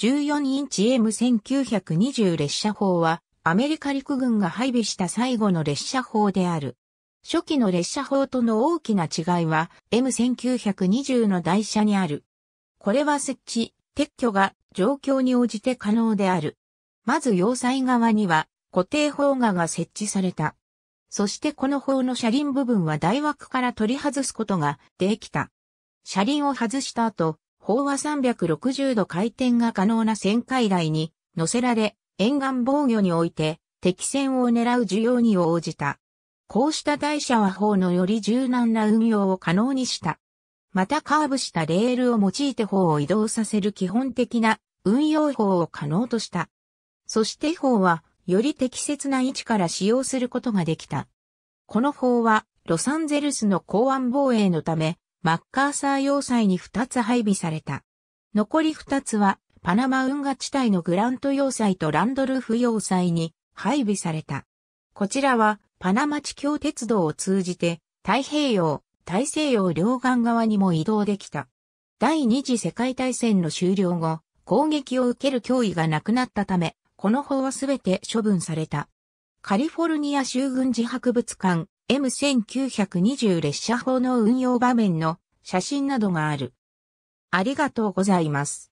14インチ M1920 列車砲は、アメリカ陸軍が配備した最後の列車砲である。初期の列車砲との大きな違いは、M1920 の台車にある。これは設置、撤去が状況に応じて可能である。まず要塞側には固定砲画が設置された。そしてこの砲の車輪部分は台枠から取り外すことができた。車輪を外した後、砲は360度回転が可能な旋回台に乗せられ、沿岸防御において敵船を狙う需要に応じた。こうした台車は砲のより柔軟な運用を可能にした。またカーブしたレールを用いて砲を移動させる基本的な運用法を可能とした。そして砲はより適切な位置から使用することができた。この砲はロサンゼルスの公安防衛のためマッカーサー要塞に2つ配備された。残り2つはパナマ運河地帯のグラント要塞とランドルフ要塞に配備された。こちらはパナマ地境鉄道を通じて太平洋、大西洋両岸側にも移動できた。第二次世界大戦の終了後、攻撃を受ける脅威がなくなったため、この砲はすべて処分された。カリフォルニア州軍事博物館、M1920 列車法の運用場面の写真などがある。ありがとうございます。